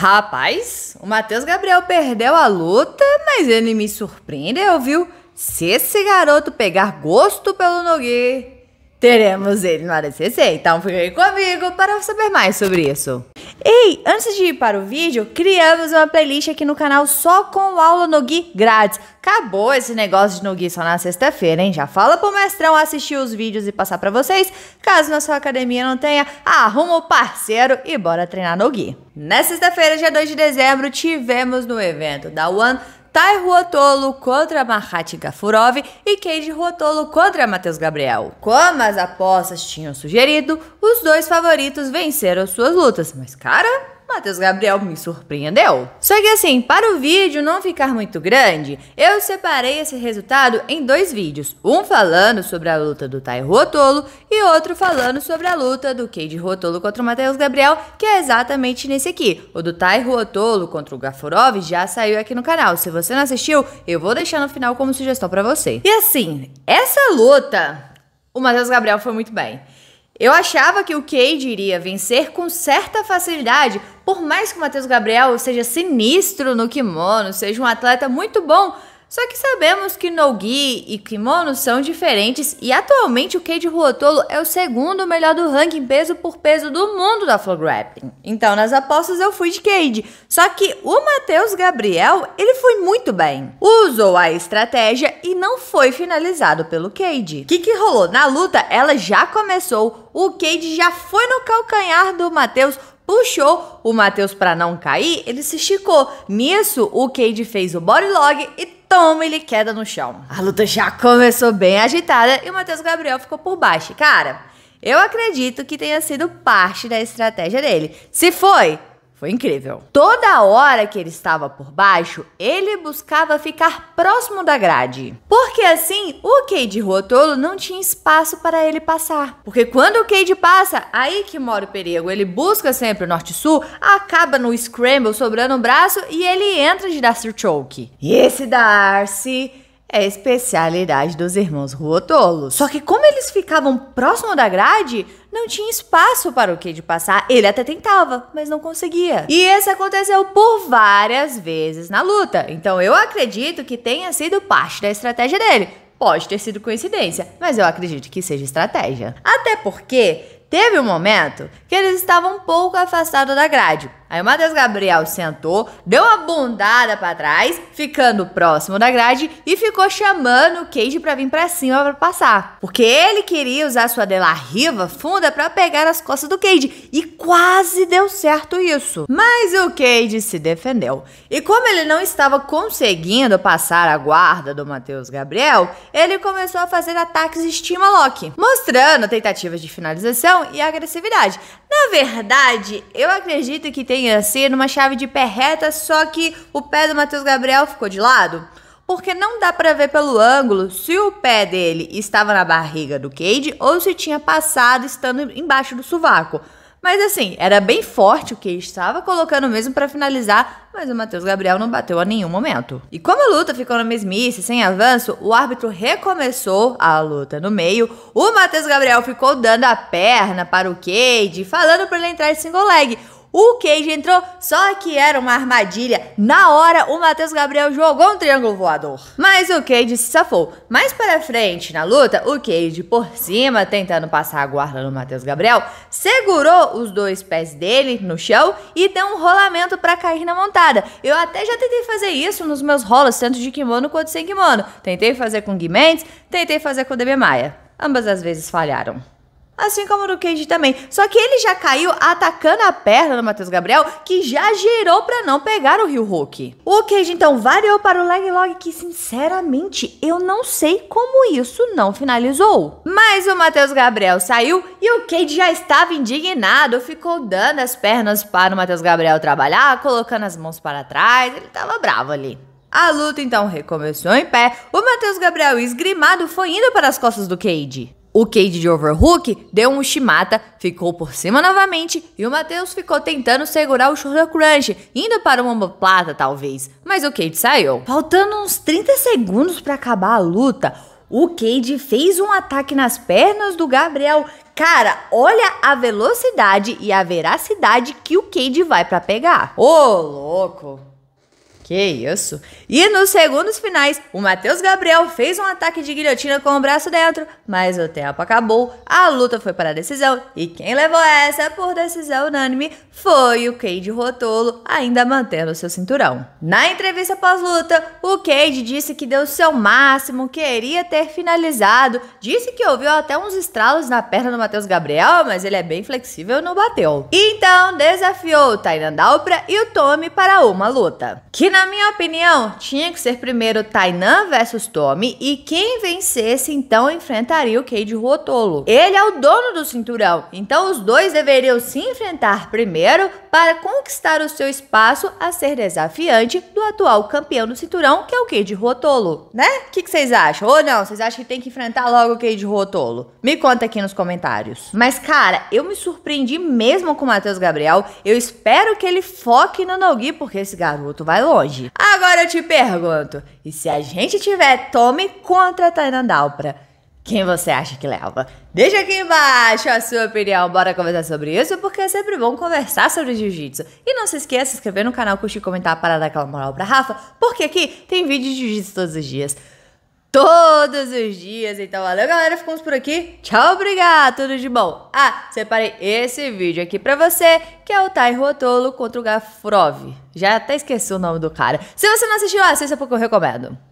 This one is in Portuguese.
Rapaz, o Matheus Gabriel perdeu a luta, mas ele me surpreendeu, viu? Se esse garoto pegar gosto pelo Nogueira teremos ele no ADCC, então fique comigo para saber mais sobre isso. Ei, antes de ir para o vídeo, criamos uma playlist aqui no canal só com aula no Gui grátis. Acabou esse negócio de no Gui só na sexta-feira, hein? Já fala pro mestrão assistir os vídeos e passar para vocês. Caso na sua academia não tenha, arruma o parceiro e bora treinar no Gui. Na sexta-feira, dia 2 de dezembro, tivemos no evento da One Tai Ruotolo contra Mahat Gafurov e Keiji Ruotolo contra Matheus Gabriel. Como as apostas tinham sugerido, os dois favoritos venceram suas lutas, mas cara, Matheus Gabriel me surpreendeu. Só que assim, para o vídeo não ficar muito grande, eu separei esse resultado em dois vídeos. Um falando sobre a luta do Tai Rotolo e outro falando sobre a luta do Cade Rotolo contra o Matheus Gabriel, que é exatamente nesse aqui. O do Tai Rotolo contra o Gafurov já saiu aqui no canal. Se você não assistiu, eu vou deixar no final como sugestão para você. E assim, essa luta, o Matheus Gabriel foi muito bem. Eu achava que o Cade iria vencer com certa facilidade, por mais que o Matheus Gabriel seja sinistro no kimono, seja um atleta muito bom, só que sabemos que Nogi e Kimono são diferentes e atualmente o kade Ruotolo é o segundo melhor do ranking peso por peso do mundo da Flow Grappling. Então nas apostas eu fui de kade só que o Matheus Gabriel, ele foi muito bem. Usou a estratégia e não foi finalizado pelo kade O que, que rolou? Na luta ela já começou, o kade já foi no calcanhar do Matheus puxou o Matheus para não cair, ele se esticou. Nisso, o Cade fez o body e toma, ele queda no chão. A luta já começou bem agitada e o Matheus Gabriel ficou por baixo. Cara, eu acredito que tenha sido parte da estratégia dele. Se foi, foi incrível. Toda hora que ele estava por baixo, ele buscava ficar próximo da grade. Porque assim, o Cade Rotolo não tinha espaço para ele passar. Porque quando o Cade passa, aí que mora o perigo. Ele busca sempre o norte-sul, acaba no scramble sobrando o braço e ele entra de Darcy Choke. E esse Darcy é especialidade dos irmãos Ruotolos. Só que como eles ficavam próximo da grade, não tinha espaço para o Kid passar. Ele até tentava, mas não conseguia. E isso aconteceu por várias vezes na luta. Então eu acredito que tenha sido parte da estratégia dele. Pode ter sido coincidência, mas eu acredito que seja estratégia. Até porque teve um momento que eles estavam um pouco afastados da grade Aí o Matheus Gabriel sentou, deu uma bundada para trás, ficando próximo da grade e ficou chamando o Cage para vir para cima para passar, porque ele queria usar sua dela riva funda para pegar as costas do Cage e quase deu certo isso. Mas o Cage se defendeu. E como ele não estava conseguindo passar a guarda do Matheus Gabriel, ele começou a fazer ataques estima Loki, mostrando tentativas de finalização e agressividade. Na verdade, eu acredito que tenha sido uma chave de pé reta, só que o pé do Matheus Gabriel ficou de lado. Porque não dá para ver pelo ângulo se o pé dele estava na barriga do Cade ou se tinha passado estando embaixo do sovaco. Mas assim, era bem forte o que estava colocando mesmo para finalizar, mas o Matheus Gabriel não bateu a nenhum momento. E como a luta ficou na mesmice, sem avanço, o árbitro recomeçou a luta no meio. O Matheus Gabriel ficou dando a perna para o Cade, falando para ele entrar em single leg. O Cage entrou, só que era uma armadilha. Na hora, o Matheus Gabriel jogou um triângulo voador. Mas o Cage se safou. Mais para frente na luta, o Cage por cima, tentando passar a guarda no Matheus Gabriel, segurou os dois pés dele no chão e deu um rolamento para cair na montada. Eu até já tentei fazer isso nos meus rolos, tanto de kimono quanto sem kimono. Tentei fazer com o Guimentes, tentei fazer com o DB Maia. Ambas as vezes falharam assim como do Cage também. Só que ele já caiu atacando a perna do Matheus Gabriel, que já girou para não pegar o Rio Hulk. O Cage então variou para o leg log, que sinceramente eu não sei como isso não finalizou. Mas o Matheus Gabriel saiu e o Cage já estava indignado, ficou dando as pernas para o Matheus Gabriel trabalhar, colocando as mãos para trás, ele tava bravo ali. A luta então recomeçou em pé. O Matheus Gabriel esgrimado foi indo para as costas do Cage. O Cade de overhook deu um chimata, ficou por cima novamente e o Matheus ficou tentando segurar o shoulder crunch, indo para uma plata talvez, mas o Cade saiu. Faltando uns 30 segundos para acabar a luta, o Cade fez um ataque nas pernas do Gabriel. Cara, olha a velocidade e a veracidade que o Cade vai para pegar. Ô, oh, louco! Que isso! E nos segundos finais, o Matheus Gabriel fez um ataque de guilhotina com o braço dentro, mas o tempo acabou, a luta foi para a decisão e quem levou essa por decisão unânime foi o Cade Rotolo, ainda mantendo seu cinturão. Na entrevista pós-luta, o Cade disse que deu o seu máximo, queria ter finalizado, disse que ouviu até uns estralos na perna do Matheus Gabriel, mas ele é bem flexível e não bateu. Então desafiou o Tainan Dalpra e o Tommy para uma luta. Que na na minha opinião, tinha que ser primeiro Tainan versus Tommy e quem vencesse então enfrentaria o Cage Rotolo. Ele é o dono do cinturão, então os dois deveriam se enfrentar primeiro para conquistar o seu espaço a ser desafiante do atual campeão do cinturão, que é o Cage Rotolo, né? O que, vocês acham? Ou não, vocês acham que tem que enfrentar logo o Cage Rotolo? Me conta aqui nos comentários. Mas cara, eu me surpreendi mesmo com o Matheus Gabriel, eu espero que ele foque no Nogi porque esse garoto vai longe pode. Agora eu te pergunto: e se a gente tiver Tommy contra a Tainan Dalpra? Quem você acha que leva? Deixa aqui embaixo a sua opinião, bora conversar sobre isso, porque é sempre bom conversar sobre jiu-jitsu. E não se esqueça de se inscrever no canal, curtir, comentar, para dar aquela moral pra Rafa, porque aqui tem vídeo de jiu-jitsu todos os dias todos os dias. Então, valeu, galera. Ficamos por aqui. Tchau, obrigado. Tudo de bom. Ah, separei esse vídeo aqui pra você, que é o Tai Rotolo contra o Gafrov. Já até esqueci o nome do cara. Se você não assistiu, assista porque eu recomendo.